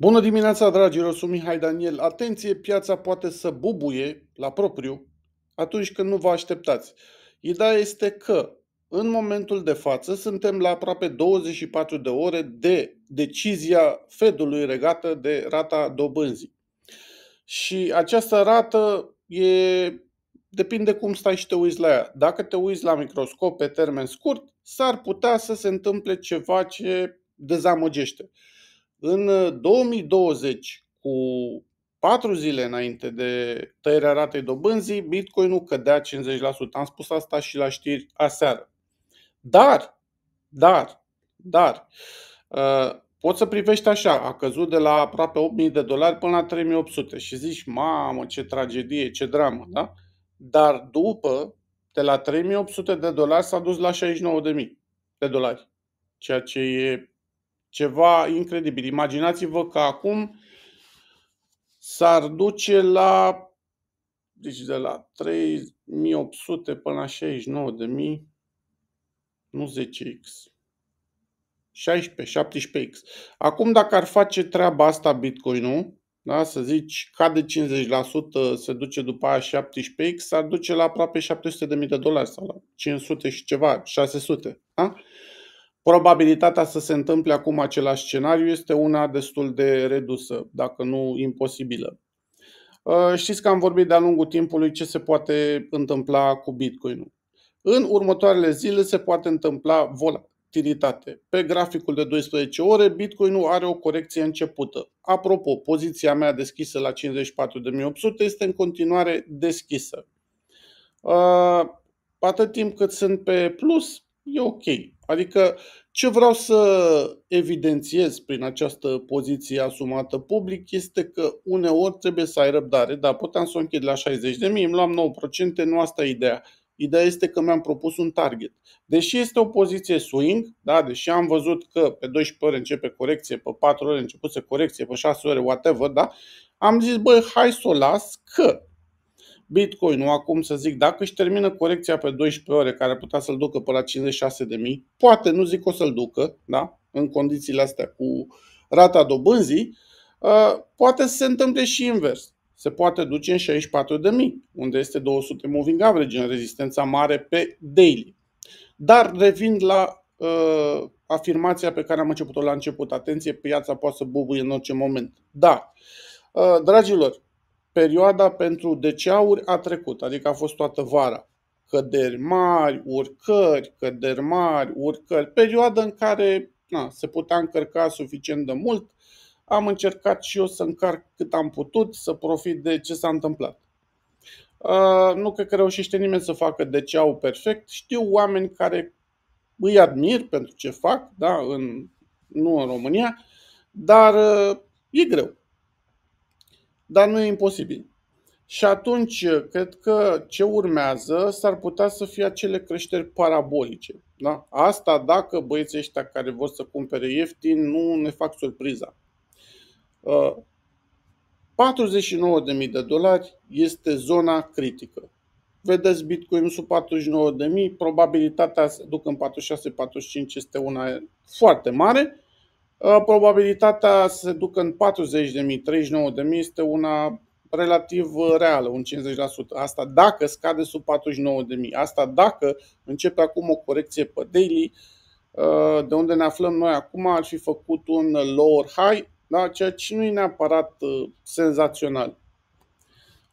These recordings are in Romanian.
Bună dimineața, dragilor! Sunt Mihai Daniel. Atenție, piața poate să bubuie la propriu atunci când nu vă așteptați. Ideea este că în momentul de față suntem la aproape 24 de ore de decizia Fedului regată de rata dobânzii. Și această rată e depinde cum stai și te uiți la ea. Dacă te uiți la microscop pe termen scurt, s-ar putea să se întâmple ceva ce dezamăgește. În 2020, uh, cu patru zile înainte de tăierea ratei dobânzii, bitcoin nu cădea 50%. Am spus asta și la știri aseară. Dar, dar, dar, uh, poți să privești așa, a căzut de la aproape 8000 de dolari până la 3800 și zici, mamă, ce tragedie, ce dramă, da? Dar după, de la 3800 de dolari s-a dus la 69.000 de dolari, ceea ce e ceva incredibil. Imaginați-vă că acum s-ar duce la deci de la 3800 până la 69000 nu 10x 16, 17x. Acum dacă ar face treaba asta Bitcoin-ul, da, să zici cade 50%, se duce după aia 17x, s-ar duce la aproape 700.000 de dolari sau la 500 și ceva, 600. Da? Probabilitatea să se întâmple acum același scenariu este una destul de redusă, dacă nu imposibilă. Uh, știți că am vorbit de-a lungul timpului ce se poate întâmpla cu Bitcoin-ul. În următoarele zile se poate întâmpla volatilitate. Pe graficul de 12 ore, bitcoin nu are o corecție începută. Apropo, poziția mea deschisă la 54.800 este în continuare deschisă. Uh, atât timp cât sunt pe plus, e ok. Adică ce vreau să evidențiez prin această poziție asumată public este că uneori trebuie să ai răbdare, dar puteam să o închid la 60 de mii, îmi luam 9%, nu asta e ideea. Ideea este că mi-am propus un target. Deși este o poziție swing, da, deși am văzut că pe 12 ore începe corecție, pe 4 ore începuse corecție, pe 6 ore, whatever, da, am zis, băi, hai să o las că Bitcoin, acum să zic, dacă își termină corecția pe 12 ore, care ar putea să-l ducă pe la 56 de mii, poate, nu zic o să-l ducă, da? în condițiile astea cu rata dobânzii, uh, poate să se întâmple și invers. Se poate duce în 64 de mii, unde este 200 moving average, în rezistența mare pe daily. Dar revind la uh, afirmația pe care am început-o la început. Atenție, piața poate să bubuie în orice moment. Da, uh, dragilor, perioada pentru DCA-uri a trecut, adică a fost toată vara. Căderi mari, urcări, căderi mari, urcări, perioada în care na, se putea încărca suficient de mult. Am încercat și eu să încarc cât am putut, să profit de ce s-a întâmplat. Uh, nu cred că reușește nimeni să facă DCA-ul perfect. Știu oameni care îi admir pentru ce fac, da, în, nu în România, dar uh, e greu dar nu e imposibil. Și atunci, cred că ce urmează s-ar putea să fie acele creșteri parabolice. Da? Asta dacă băieții ăștia care vor să cumpere ieftin nu ne fac surpriza. 49.000 uh, de dolari este zona critică. Vedeți Bitcoin sub 49.000, probabilitatea să duc în 46-45 este una foarte mare Uh, probabilitatea să se ducă în 40.000, 39.000 este una relativ uh, reală, un 50%. Asta dacă scade sub 49.000. Asta dacă începe acum o corecție pe daily, uh, de unde ne aflăm noi acum, ar fi făcut un lower high, da? ceea ce nu e neapărat senzațional.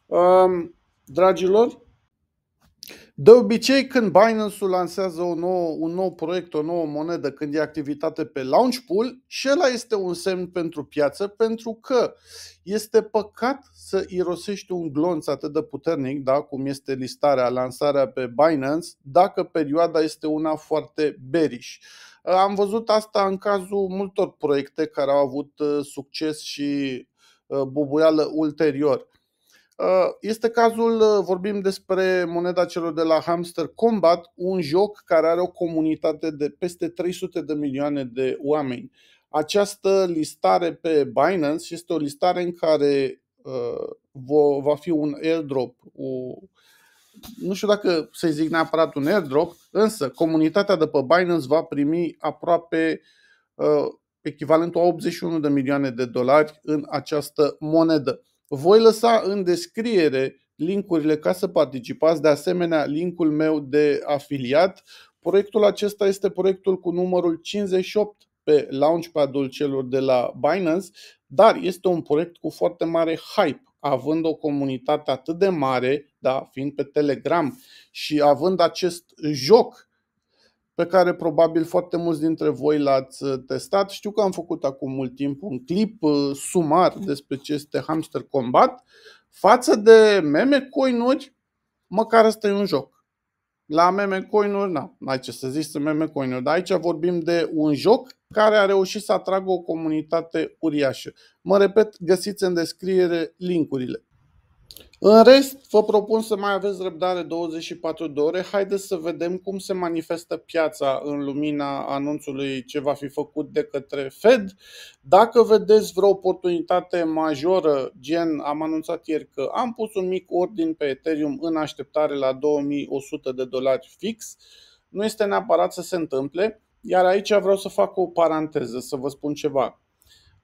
Um, dragilor, de obicei, când Binance-ul lansează o nouă, un nou proiect, o nouă monedă, când e activitate pe Launchpool, și ăla este un semn pentru piață, pentru că este păcat să irosești un glonț atât de puternic, da, cum este listarea, lansarea pe Binance, dacă perioada este una foarte bearish. Am văzut asta în cazul multor proiecte care au avut uh, succes și uh, bubuială ulterior. Uh, este cazul, uh, vorbim despre moneda celor de la Hamster Combat, un joc care are o comunitate de peste 300 de milioane de oameni. Această listare pe Binance este o listare în care uh, va fi un airdrop, o, nu știu dacă să zic neapărat un airdrop, însă comunitatea de pe Binance va primi aproape uh, echivalentul a 81 de milioane de dolari în această monedă. Voi lăsa în descriere linkurile ca să participați, de asemenea linkul meu de afiliat. Proiectul acesta este proiectul cu numărul 58 pe launchpad-ul celor de la Binance, dar este un proiect cu foarte mare hype, având o comunitate atât de mare, da, fiind pe Telegram și având acest joc pe care probabil foarte mulți dintre voi l-ați uh, testat. Știu că am făcut acum mult timp un clip uh, sumar despre ce este Hamster Combat. Față de meme coinuri, măcar asta e un joc. La meme coinuri, na, n-ai ce să zici, sunt meme coinuri, dar aici vorbim de un joc care a reușit să atragă o comunitate uriașă. Mă repet, găsiți în descriere linkurile. În rest, vă propun să mai aveți răbdare 24 de ore. Haideți să vedem cum se manifestă piața în lumina anunțului ce va fi făcut de către Fed. Dacă vedeți vreo oportunitate majoră, gen am anunțat ieri că am pus un mic ordin pe Ethereum în așteptare la 2100 de dolari fix, nu este neapărat să se întâmple, iar aici vreau să fac o paranteză, să vă spun ceva.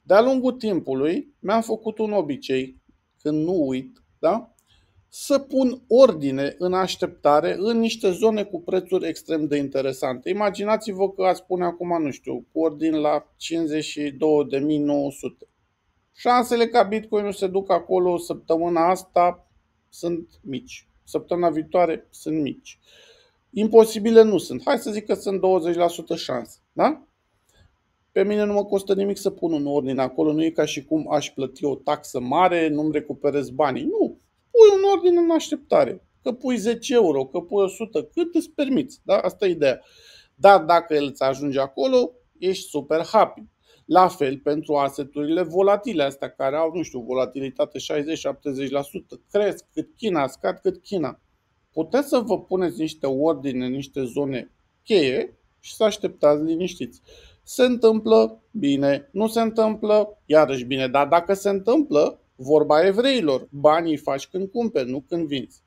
De-a lungul timpului mi-am făcut un obicei, când nu uit, da? să pun ordine în așteptare în niște zone cu prețuri extrem de interesante. Imaginați-vă că ați pune acum, nu știu, cu ordin la 52.900. Șansele ca Bitcoin nu se ducă acolo săptămâna asta sunt mici. Săptămâna viitoare sunt mici. Imposibile nu sunt. Hai să zic că sunt 20% șanse. Da? Pe mine nu mă costă nimic să pun un ordin acolo, nu e ca și cum aș plăti o taxă mare, nu-mi recuperez banii. Nu, pui un ordin în așteptare. Că pui 10 euro, că pui 100, cât îți permiți. Da? Asta e ideea. Dar dacă el îți ajunge acolo, ești super happy. La fel pentru aseturile volatile astea care au, nu știu, volatilitate 60-70%, cresc cât China, scad cât China. Puteți să vă puneți niște ordine, niște zone cheie și să așteptați liniștiți. Se întâmplă bine, nu se întâmplă, iarăși bine, dar dacă se întâmplă, Vorba evreilor, banii îi faci când cumperi, nu când vinzi.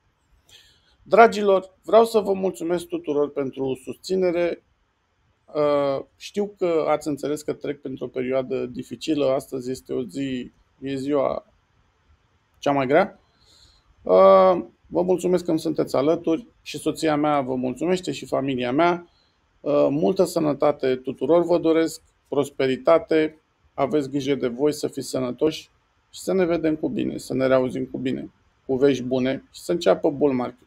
Dragilor, vreau să vă mulțumesc tuturor pentru susținere. Uh, știu că ați înțeles că trec pentru o perioadă dificilă. Astăzi este o zi, e ziua cea mai grea. Uh, vă mulțumesc că îmi sunteți alături și soția mea vă mulțumește și familia mea. Uh, multă sănătate tuturor vă doresc, prosperitate, aveți grijă de voi, să fiți sănătoși și să ne vedem cu bine, să ne reauzim cu bine, cu vești bune și să înceapă bull market.